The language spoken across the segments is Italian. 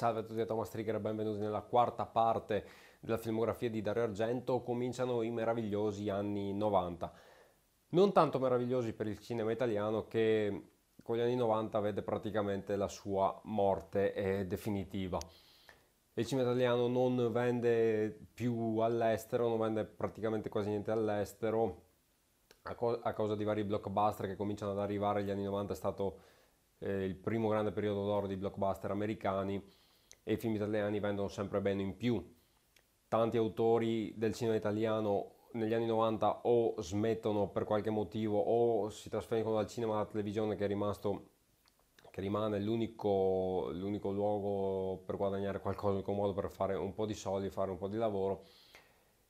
Salve a tutti da Thomas Trigger e benvenuti nella quarta parte della filmografia di Dario Argento. Cominciano i meravigliosi anni 90. Non tanto meravigliosi per il cinema italiano che con gli anni 90 vede praticamente la sua morte eh, definitiva. Il cinema italiano non vende più all'estero, non vende praticamente quasi niente all'estero a, co- a causa di vari blockbuster che cominciano ad arrivare. Gli anni 90 è stato eh, il primo grande periodo d'oro di blockbuster americani e i film italiani vendono sempre bene in più. Tanti autori del cinema italiano negli anni 90 o smettono per qualche motivo o si trasferiscono dal cinema alla televisione che è rimasto che rimane l'unico, l'unico luogo per guadagnare qualcosa, l'unico modo per fare un po' di soldi, fare un po' di lavoro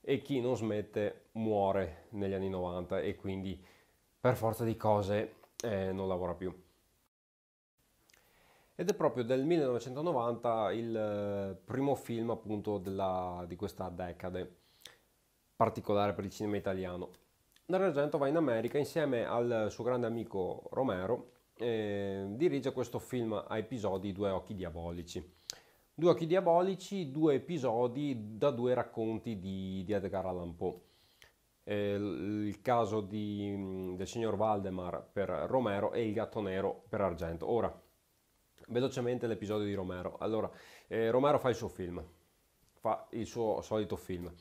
e chi non smette muore negli anni 90 e quindi per forza di cose eh, non lavora più ed è proprio del 1990 il eh, primo film appunto della, di questa decade particolare per il cinema italiano. Dario Argento va in America insieme al suo grande amico Romero e dirige questo film a episodi Due occhi diabolici. Due occhi diabolici, due episodi da due racconti di, di Edgar Allan Poe. il caso di, mm, del signor Valdemar per Romero e il gatto nero per Argento. Ora, velocemente l'episodio di Romero. Allora, eh, Romero fa il suo film, fa il suo solito film.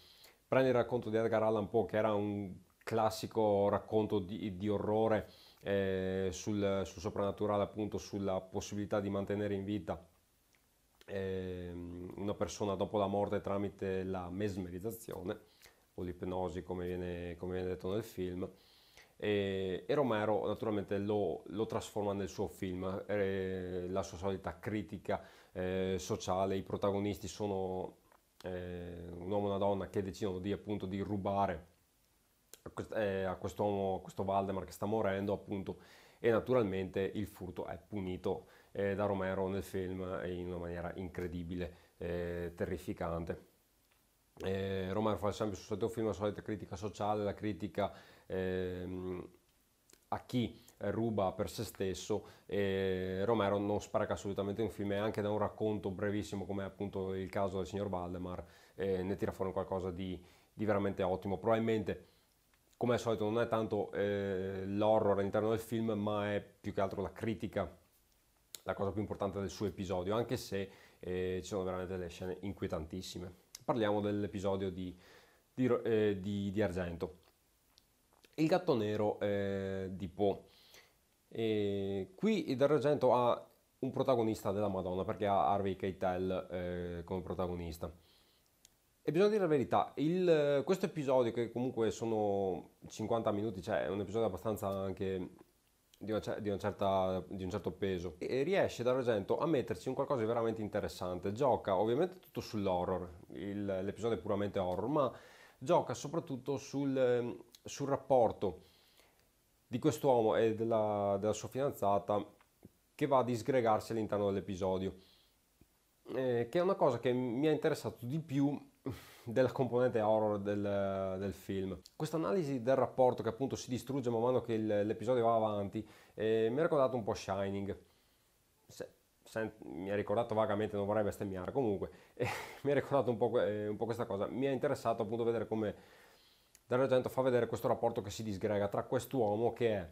Prende il racconto di Edgar Allan Poe, che era un classico racconto di, di orrore eh, sul, sul, soprannaturale, appunto sulla possibilità di mantenere in vita eh, una persona dopo la morte tramite la mesmerizzazione o l'ipnosi, come viene, come viene detto nel film e, e Romero naturalmente lo, lo, trasforma nel suo film, eh, la sua solita critica eh, sociale, i protagonisti sono eh, un uomo e una donna che decidono di, appunto, di rubare eh, a quest'uomo, a questo Valdemar che sta morendo appunto e naturalmente il furto è punito eh, da Romero nel film in una maniera incredibile, eh, terrificante. Eh, Romero fa sempre il suo film la solita critica sociale, la critica ehm, a chi ruba per se stesso e Romero non spreca assolutamente un film e anche da un racconto brevissimo come appunto il caso del signor Valdemar eh, ne tira fuori qualcosa di, di, veramente ottimo probabilmente come al solito non è tanto eh, l'horror all'interno del film ma è più che altro la critica la cosa più importante del suo episodio anche se eh, ci sono veramente delle scene inquietantissime parliamo dell'episodio di, di, eh, di Argento il gatto nero eh, di Po. E qui D'Argento ha un protagonista della Madonna perché ha Harvey Keitel eh, come protagonista. E bisogna dire la verità, il, questo episodio che comunque sono 50 minuti, cioè è un episodio abbastanza anche di, una, di, una certa, di un certo peso, e riesce D'Argento a metterci un qualcosa di veramente interessante. Gioca ovviamente tutto sull'horror, il, l'episodio è puramente horror, ma gioca soprattutto sul sul rapporto di quest'uomo e della, della sua fidanzata che va a disgregarsi all'interno dell'episodio, eh, che è una cosa che mi ha interessato di più della componente horror del, del film. Questa analisi del rapporto che appunto si distrugge man mano che il, l'episodio va avanti eh, mi ha ricordato un po' Shining. Se, se, mi ha ricordato vagamente, non vorrei bestemmiare, comunque eh, mi ha ricordato un po', eh, un po', questa cosa. Mi ha interessato appunto vedere come Dario Argento fa vedere questo rapporto che si disgrega tra quest'uomo che è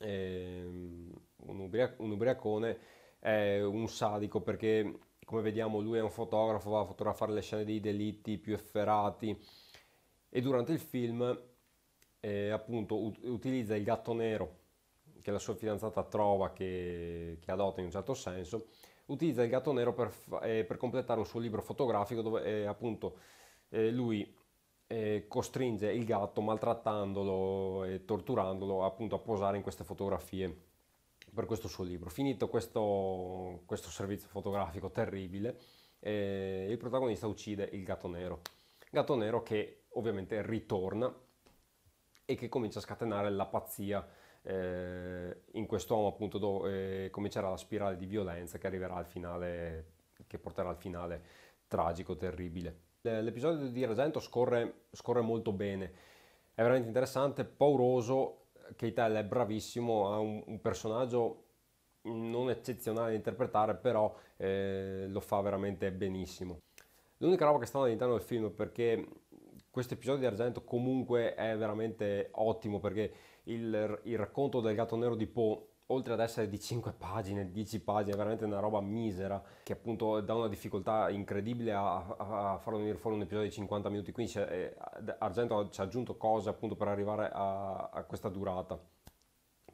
ehm, un, ubriacone, è un sadico perché come vediamo lui è un fotografo, va a fotografare le scene dei delitti più efferati e durante il film eh, appunto utilizza il gatto nero che la sua fidanzata trova, che, che adotta in un certo senso, utilizza il gatto nero per, eh, per completare un suo libro fotografico dove eh, appunto eh, lui eh, costringe il gatto maltrattandolo e torturandolo appunto a posare in queste fotografie per questo suo libro. Finito questo, questo servizio fotografico terribile, eh, il protagonista uccide il gatto nero. Gatto nero che ovviamente ritorna e che comincia a scatenare la pazzia eh, in quest'uomo appunto dove eh, comincerà la spirale di violenza che arriverà al finale, che porterà al finale tragico, terribile. Eh, l'episodio di Argento scorre, scorre, molto bene, è veramente interessante, pauroso, Keitel è bravissimo, ha un, un personaggio non eccezionale da interpretare, però eh, lo fa veramente benissimo. L'unica roba che sta all'interno del film, è perché questo episodio di Argento comunque è veramente ottimo, perché il, il racconto del gatto nero di Poe oltre ad essere di 5 pagine, 10 pagine, veramente una roba misera, che appunto dà una difficoltà incredibile a, a, farlo venire fuori un episodio di 50 minuti, quindi eh, Argento ci ha aggiunto cose appunto per arrivare a, a, questa durata,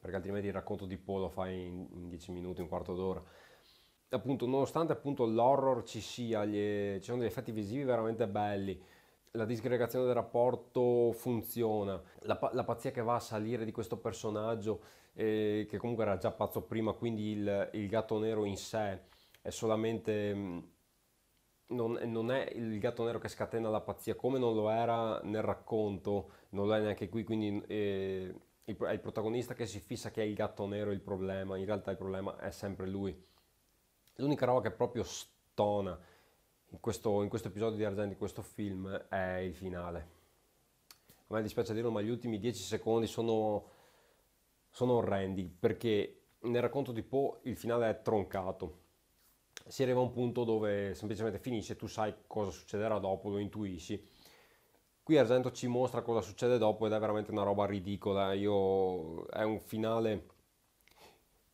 perché altrimenti il racconto di Po lo fai in, in 10 minuti, un quarto d'ora. Appunto, nonostante appunto l'horror ci sia, gli, ci sono degli effetti visivi veramente belli, la disgregazione del rapporto funziona, la, la, pazzia che va a salire di questo personaggio, eh, che comunque era già pazzo prima, quindi il, il gatto nero in sé è solamente... Mm, non, non, è il gatto nero che scatena la pazzia, come non lo era nel racconto, non lo è neanche qui, quindi eh, il, è il protagonista che si fissa che è il gatto nero il problema, in realtà il problema è sempre lui. L'unica roba che proprio stona in questo, in questo episodio di Argento, di questo film, è il finale. A me dispiace dirlo, ma gli ultimi 10 secondi sono, sono orrendi perché nel racconto di Poe il finale è troncato. Si arriva a un punto dove semplicemente finisce, tu sai cosa succederà dopo, lo intuisci. Qui Argento ci mostra cosa succede dopo ed è veramente una roba ridicola. Io, è un finale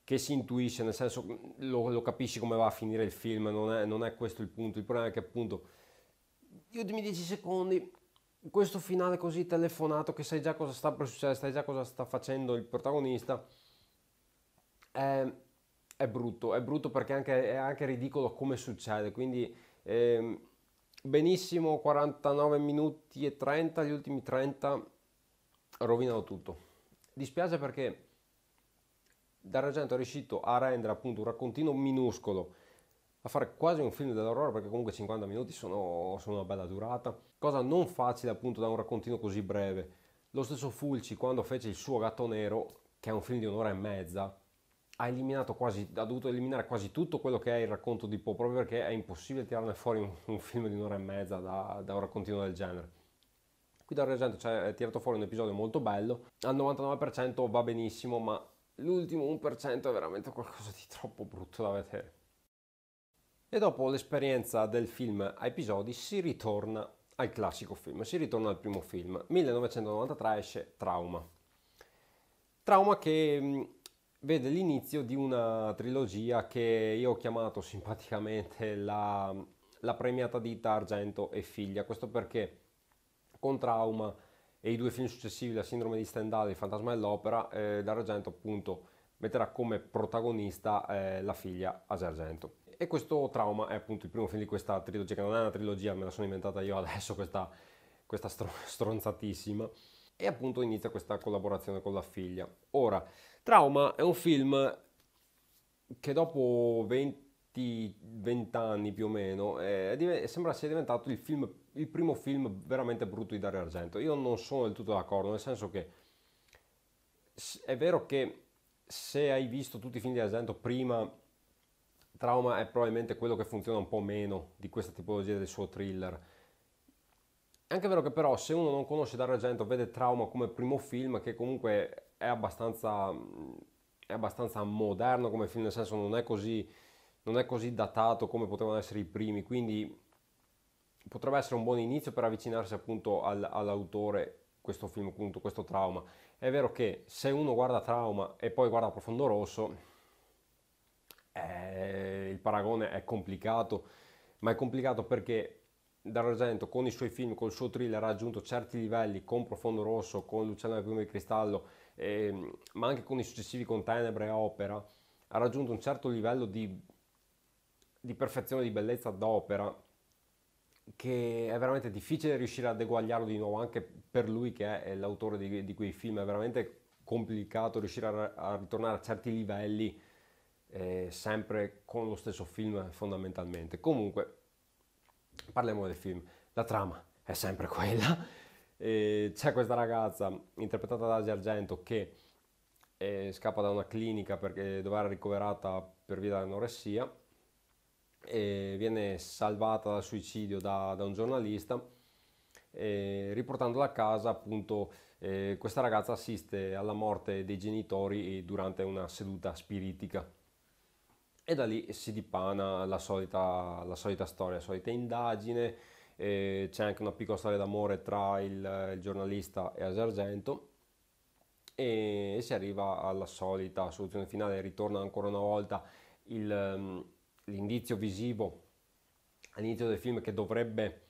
che si intuisce, nel senso mm, lo, lo capisci come va a finire il film, non è, non è, questo il punto, il problema è che appunto gli ultimi 10 secondi, questo finale così telefonato che sai già cosa sta per succedere, sai già cosa sta facendo il protagonista, è, è brutto, è brutto perché anche, è anche ridicolo come succede, quindi eh, benissimo 49 minuti e 30, gli ultimi 30 rovinano tutto. Dispiace perché D'Argento è riuscito a rendere appunto un raccontino minuscolo, a fare quasi un film dell'orrore perché comunque 50 minuti sono, sono una bella durata, cosa non facile appunto da un raccontino così breve. Lo stesso Fulci quando fece il suo Gatto Nero, che è un film di un'ora e mezza, ha eliminato quasi, ha dovuto eliminare quasi tutto quello che è il racconto di Poe, proprio perché è impossibile tirarne fuori un, un film di un'ora e mezza da, da, un raccontino del genere. Qui da Regento cioè, è tirato fuori un episodio molto bello, al 99% va benissimo, ma l'ultimo 1% è veramente qualcosa di troppo brutto da vedere. E dopo l'esperienza del film a episodi si ritorna al classico film, si ritorna al primo film. 1993 esce Trauma. Trauma che mm, vede l'inizio di una trilogia che io ho chiamato simpaticamente la, la premiata di Argento e figlia. Questo perché con Trauma e i due film successivi, La sindrome di Stendhal e Il fantasma dell'opera, eh, D'Argento appunto metterà come protagonista eh, la figlia Asi Argento. E questo trauma è appunto il primo film di questa trilogia, che non è una trilogia, me la sono inventata io adesso questa, questa str- stronzatissima. E appunto inizia questa collaborazione con la figlia. Ora, Trauma è un film che dopo 20 tutti vent'anni più o meno eh, sembra sia diventato il, film, il, primo film veramente brutto di Dario Argento. Io non sono del tutto d'accordo, nel senso che è vero che se hai visto tutti i film di Argento prima, Trauma è probabilmente quello che funziona un po' meno di questa tipologia del suo thriller. È anche vero che però se uno non conosce Dario Argento vede Trauma come primo film che comunque è abbastanza, è abbastanza moderno come film, nel senso non è così non è così datato come potevano essere i primi, quindi potrebbe essere un buon inizio per avvicinarsi appunto al, all'autore questo film, appunto questo trauma. È vero che se uno guarda trauma e poi guarda Profondo Rosso, eh, il paragone è complicato, ma è complicato perché D'Argento con i suoi film, col suo thriller ha raggiunto certi livelli con Profondo Rosso, con Luciano del Piume di Cristallo, eh, ma anche con i successivi con Tenebre e Opera, ha raggiunto un certo livello di di perfezione, di bellezza d'opera che è veramente difficile riuscire ad eguagliarlo di nuovo anche per lui che è l'autore di, di quei film, è veramente complicato riuscire a, a ritornare a certi livelli eh, sempre con lo stesso film fondamentalmente. Comunque, parliamo del film, la trama è sempre quella. Eh, c'è questa ragazza interpretata da Asi Argento che eh, scappa da una clinica perché dove era ricoverata per via dell'anoressia viene salvata dal suicidio da, da un giornalista e riportandola a casa appunto eh, questa ragazza assiste alla morte dei genitori durante una seduta spiritica e da lì si dipana la solita, la solita storia, la solita indagine eh, c'è anche una piccola storia d'amore tra il, il giornalista e Asargento e, e si arriva alla solita soluzione finale ritorna ancora una volta il, l'indizio visivo all'inizio del film che dovrebbe,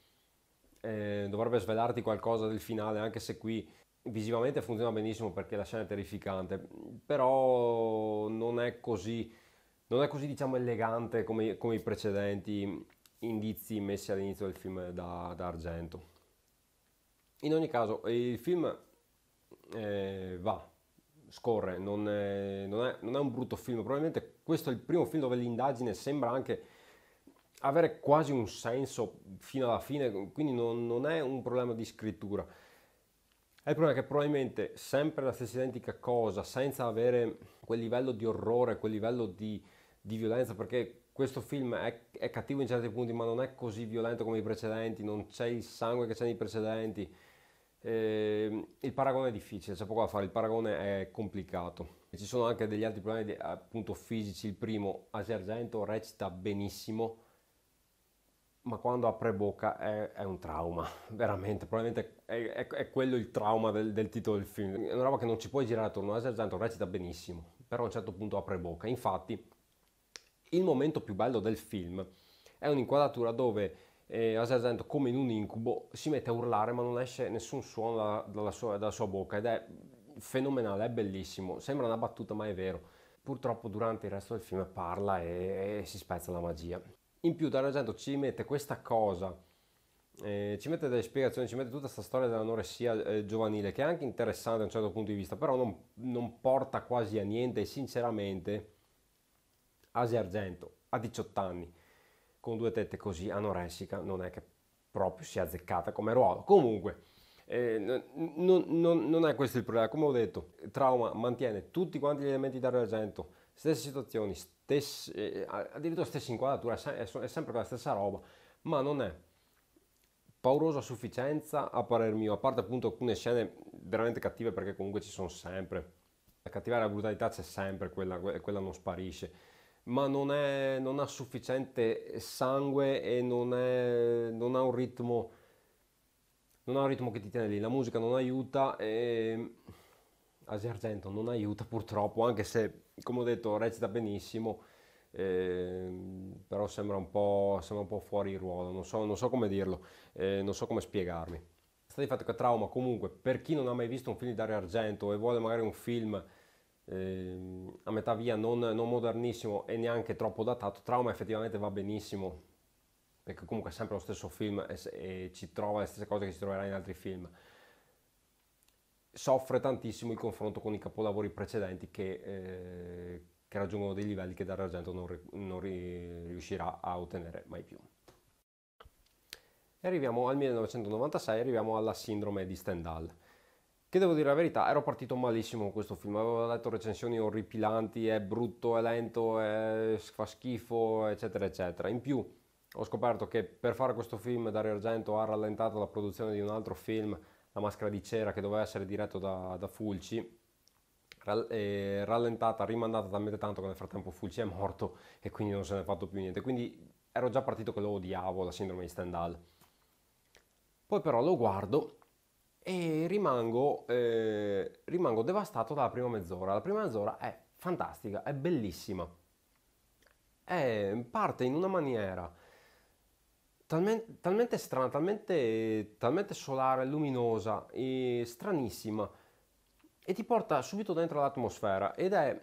eh, dovrebbe svelarti qualcosa del finale, anche se qui visivamente funziona benissimo perché la scena è terrificante, però non è così, non è così diciamo, elegante come, come, i precedenti indizi messi all'inizio del film da, da Argento. In ogni caso, il film eh, va, scorre, non è, non, è, non è un brutto film, probabilmente questo è il primo film dove l'indagine sembra anche avere quasi un senso fino alla fine, quindi non, non è un problema di scrittura. È il problema che probabilmente sempre la stessa identica cosa, senza avere quel livello di orrore, quel livello di, di violenza, perché questo film è, è, cattivo in certi punti, ma non è così violento come i precedenti, non c'è il sangue che c'è nei precedenti. Eh, il paragone è difficile, c'è poco da fare, il paragone è complicato. Ci sono anche degli altri problemi appunto fisici. Il primo, Asi Argento recita benissimo, ma quando apre bocca è, è un trauma, veramente. Probabilmente è, è, è quello il trauma del, del, titolo del film. È una roba che non ci puoi girare attorno. Asi Argento recita benissimo, però a un certo punto apre bocca. Infatti, il momento più bello del film è un'inquadratura dove eh, Argento, come in un incubo, si mette a urlare ma non esce nessun suono dalla, dalla, sua, dalla sua bocca ed è fenomenale, è bellissimo, sembra una battuta ma è vero. Purtroppo durante il resto del film parla e, e si spezza la magia. In più Dario Argento ci mette questa cosa, eh, ci mette delle spiegazioni, ci mette tutta questa storia dell'anoressia eh, giovanile che è anche interessante da un certo punto di vista, però non, non porta quasi a niente e sinceramente Asia Argento a 18 anni con due tette così anoressica non è che proprio sia azzeccata come ruolo. Comunque, eh, non, non, non, è questo il problema, come ho detto, Trauma mantiene tutti quanti gli elementi da Argento, stesse situazioni, stesse, eh, addirittura stessa inquadratura, è, è sempre la stessa roba, ma non è pauroso a sufficienza a parer mio, a parte appunto alcune scene veramente cattive perché comunque ci sono sempre, la cattività la brutalità c'è sempre, quella, quella non sparisce ma non, è, non, ha sufficiente sangue e non, è, non ha un ritmo non ha un ritmo che ti tiene lì, la musica non aiuta e Asia mm, Argento non aiuta purtroppo, anche se come ho detto recita benissimo, eh, però sembra un, sembra un, po', fuori ruolo, non so, non so come dirlo, eh, non so come spiegarmi. Sta di fatto che Trauma comunque, per chi non ha mai visto un film di Dario Argento e vuole magari un film eh, a metà via non, non modernissimo e neanche troppo datato, Trauma effettivamente va benissimo, perché comunque è sempre lo stesso film e, e ci trova le stesse cose che si troverà in altri film soffre tantissimo il confronto con i capolavori precedenti che, eh, che raggiungono dei livelli che D'Argento non, ri, non ri, riuscirà a ottenere mai più. E arriviamo al 1996, arriviamo alla sindrome di Stendhal. Che devo dire la verità, ero partito malissimo con questo film, avevo letto recensioni orripilanti, è brutto, è lento, è, fa schifo, eccetera, eccetera. In più, ho scoperto che per fare questo film Dario Argento ha rallentato la produzione di un altro film, La maschera di cera, che doveva essere diretto da, da Fulci, rallentata, rimandata talmente tanto che nel frattempo Fulci è morto e quindi non se ne è fatto più niente. Quindi ero già partito che lo odiavo, la sindrome di Stendhal. Poi però lo guardo e rimango, eh, rimango devastato dalla prima mezz'ora. La prima mezz'ora è fantastica, è bellissima. È, parte in una maniera talmente, talmente strana, talmente, talmente solare, luminosa, stranissima e ti porta subito dentro l'atmosfera ed è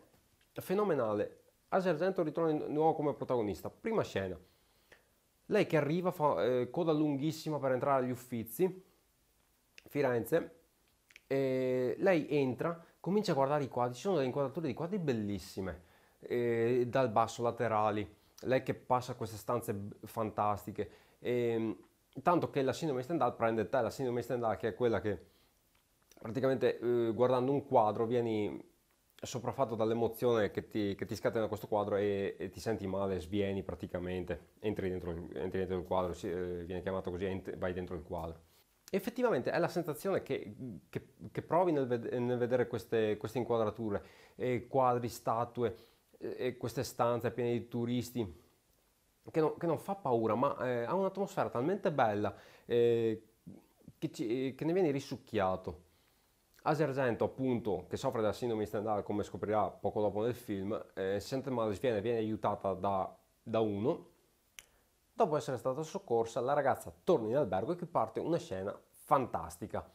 fenomenale. Asi Argento ritorna di nuovo come protagonista, prima scena. Lei che arriva, fa eh, coda lunghissima per entrare agli uffizi, Firenze, e lei entra, comincia a guardare i quadri, ci sono delle inquadrature di quadri bellissime, eh, dal basso, laterali, lei che passa queste stanze fantastiche, e, ehm, tanto che la sindrome Stendhal prende te, la sindrome Stendhal che è quella che praticamente eh, guardando un quadro vieni sopraffatto dall'emozione che ti, che ti scatena questo quadro e, e, ti senti male, svieni praticamente, entri dentro, entri dentro il quadro, si, eh, viene chiamato così, ent- vai dentro il quadro. Effettivamente è la sensazione che, che, che provi nel, ved- nel, vedere queste, queste inquadrature, eh, quadri, statue, eh, queste stanze piene di turisti, che, non, che non fa paura, ma eh, ha un'atmosfera talmente bella eh, che, ci, eh, che, ne viene risucchiato. Asi Argento, appunto, che soffre da sindrome di standard, come scoprirà poco dopo nel film, eh, sente male, viene, viene aiutata da, da uno. Dopo essere stata soccorsa, la ragazza torna in albergo e che parte una scena fantastica.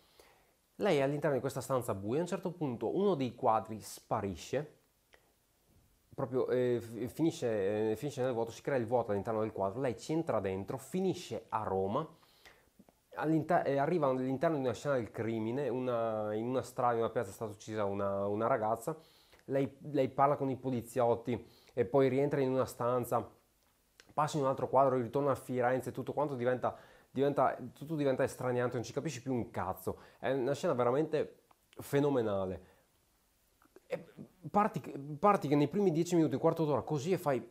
Lei è all'interno di questa stanza buia, a un certo punto uno dei quadri sparisce proprio eh, eh, finisce, eh, finisce, nel vuoto, si crea il vuoto all'interno del quadro, lei ci entra dentro, finisce a Roma, eh, arriva all'interno di una scena del crimine, una, in una strada, in una piazza è stata uccisa una, una ragazza, lei, lei, parla con i poliziotti e poi rientra in una stanza, passa in un altro quadro, ritorna a Firenze, tutto quanto diventa, diventa, tutto diventa estraneante, non ci capisci più un cazzo, è una scena veramente fenomenale parti, parti nei primi dieci minuti, quarto d'ora così e fai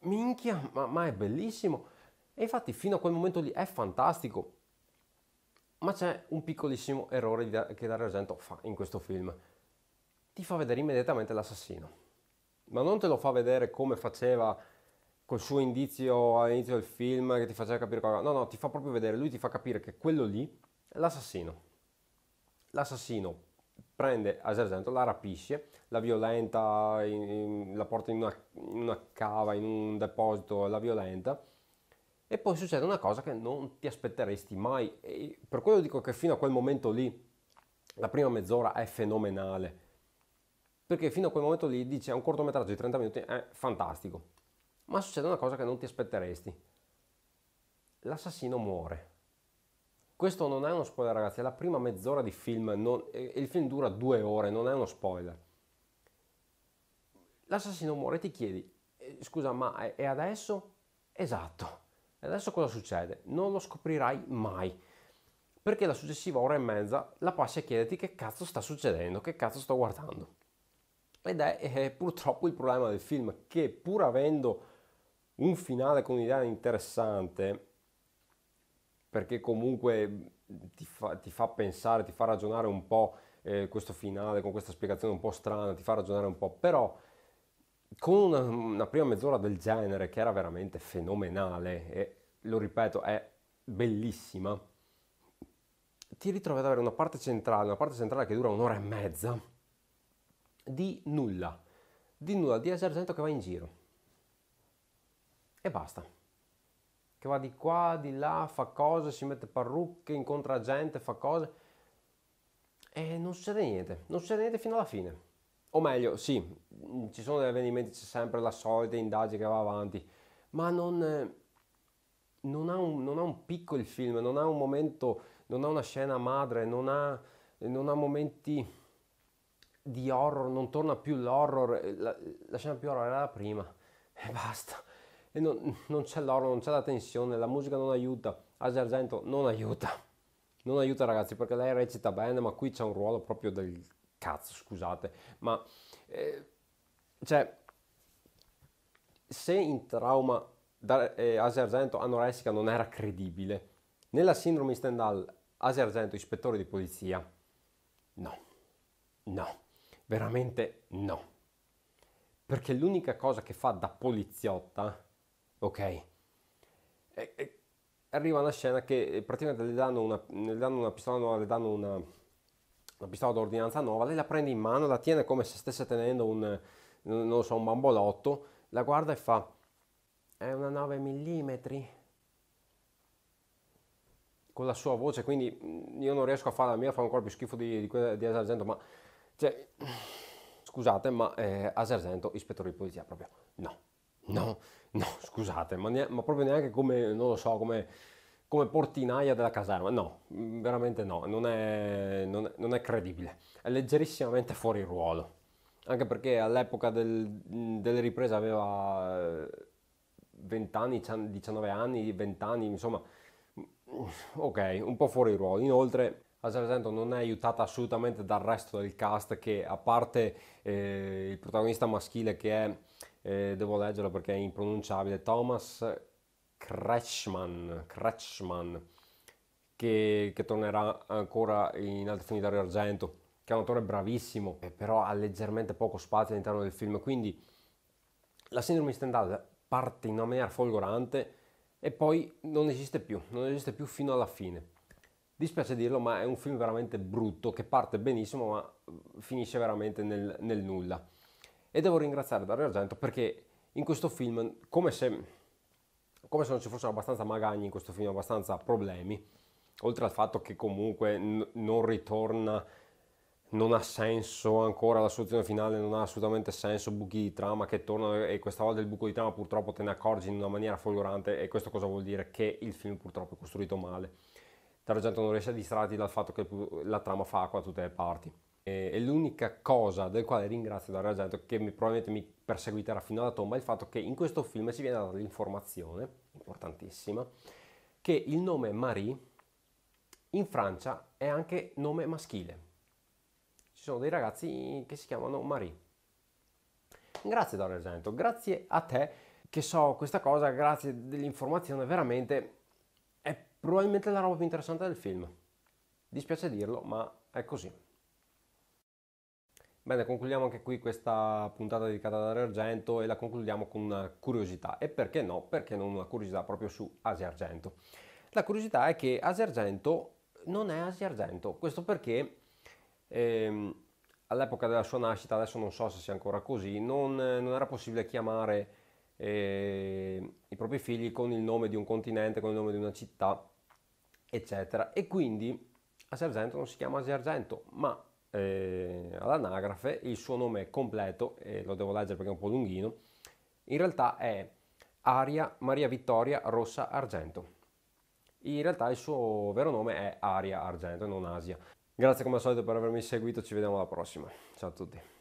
minchia, ma, ma, è bellissimo. E infatti fino a quel momento lì è fantastico. Ma c'è un piccolissimo errore che Dario Argento fa in questo film. Ti fa vedere immediatamente l'assassino. Ma non te lo fa vedere come faceva col suo indizio all'inizio del film che ti faceva capire cosa. No, no, ti fa proprio vedere, lui ti fa capire che quello lì è l'assassino. L'assassino prende a Sargento, la rapisce, la violenta, in, in, la porta in una, in una, cava, in un deposito, la violenta. E poi succede una cosa che non ti aspetteresti mai. E per quello dico che fino a quel momento lì, la prima mezz'ora è fenomenale. Perché fino a quel momento lì dice un cortometraggio di 30 minuti è fantastico. Ma succede una cosa che non ti aspetteresti. L'assassino muore questo non è uno spoiler ragazzi, è la prima mezz'ora di film, non, il film dura due ore, non è uno spoiler. L'assassino muore e ti chiedi, eh, scusa ma e adesso? Esatto, e adesso cosa succede? Non lo scoprirai mai, perché la successiva ora e mezza la passi a chiederti che cazzo sta succedendo, che cazzo sto guardando. Ed è, è purtroppo il problema del film, che pur avendo un finale con un'idea interessante, perché comunque ti fa, ti fa pensare, ti fa ragionare un po' eh, questo finale con questa spiegazione un po' strana, ti fa ragionare un po', però con una, una prima mezz'ora del genere che era veramente fenomenale e lo ripeto è bellissima, ti ritrovi ad avere una parte centrale, una parte centrale che dura un'ora e mezza di nulla, di nulla, di esercito che va in giro e basta che va di qua, di là, fa cose, si mette parrucche, incontra gente, fa cose e non succede niente, non succede niente fino alla fine. O meglio, sì, mm, ci sono degli avvenimenti, c'è sempre la solita indagine che va avanti, ma non, eh, non, ha un, non ha un picco il film, non ha un momento, non ha una scena madre, non ha, non ha momenti di horror, non torna più l'horror, eh, la, la scena più horror era la prima e basta e non, non c'è l'oro, non c'è la tensione, la musica non aiuta, Asia Argento non aiuta, non aiuta ragazzi perché lei recita bene ma qui c'è un ruolo proprio del cazzo, scusate, ma eh, cioè se in trauma eh, Asia Argento anoressica non era credibile, nella sindrome di Stendhal Asia Argento ispettore di polizia, no, no, veramente no perché l'unica cosa che fa da poliziotta Ok. E, e arriva una scena che eh, praticamente le danno una, le danno una pistola nuova, le danno una, una pistola d'ordinanza nuova, lei la prende in mano, la tiene come se stesse tenendo un, non so, un bambolotto, la guarda e fa, è una 9 mm. Con la sua voce, quindi mm, io non riesco a fare la mia, fa ancora più schifo di, di quella di Asargento, ma... Cioè, scusate, ma eh, Asargento, ispettore di polizia, proprio no. No, no, scusate, ma, ne, ma proprio neanche come, non lo so, come, come portinaia della caserma. No, mm, veramente no, non è, non, non è, credibile. È leggerissimamente fuori ruolo. Anche perché all'epoca del, mm, delle riprese aveva 20 eh, cioè anni, 19 anni, 20 anni, insomma, mm, ok, un po' fuori ruolo. Inoltre la Sargento non è aiutata assolutamente dal resto del cast che a parte eh, il protagonista maschile che è eh, devo leggerlo perché è impronunciabile, Thomas Kretschmann, Kretschmann che, che, tornerà ancora in Alto Finitario Argento, che è un autore bravissimo, eh, però ha leggermente poco spazio all'interno del film, quindi la sindrome di Stendhal parte in una maniera folgorante e poi non esiste più, non esiste più fino alla fine. Dispiace dirlo, ma è un film veramente brutto che parte benissimo ma finisce veramente nel, nel nulla. E devo ringraziare Dario Argento perché in questo film, come se, come se non ci fossero abbastanza magagni in questo film, abbastanza problemi, oltre al fatto che comunque n- non ritorna, non ha senso ancora la soluzione finale, non ha assolutamente senso, buchi di trama che tornano e questa volta il buco di trama purtroppo te ne accorgi in una maniera folgorante e questo cosa vuol dire? Che il film purtroppo è costruito male. Dario Argento non riesce a distrarti dal fatto che la trama fa acqua a tutte le parti. Eh, è l'unica cosa del quale ringrazio Dario Argento che mi, probabilmente mi perseguiterà fino alla tomba, il fatto che in questo film ci viene data l'informazione, importantissima, che il nome Marie in Francia è anche nome maschile. Ci sono dei ragazzi che si chiamano Marie. Grazie Dario Argento, grazie a te che so questa cosa, grazie dell'informazione, veramente è probabilmente la roba più interessante del film. Dispiace dirlo, ma è così. Bene, concludiamo anche qui questa puntata dedicata ad Aria Argento e la concludiamo con una curiosità. E perché no? Perché non una curiosità proprio su Asia Argento? La curiosità è che Asia Argento non è Asia Argento. Questo perché ehm, all'epoca della sua nascita, adesso non so se sia ancora così, non, non era possibile chiamare eh, i propri figli con il nome di un continente, con il nome di una città, eccetera. E quindi Asia Argento non si chiama Asia Argento, ma eh, all'anagrafe, il suo nome completo, e lo devo leggere perché è un po' lunghino, in realtà è Aria Maria Vittoria Rossa Argento. In realtà il suo vero nome è Aria Argento non Asia. Grazie come al solito per avermi seguito, ci vediamo alla prossima. Ciao a tutti.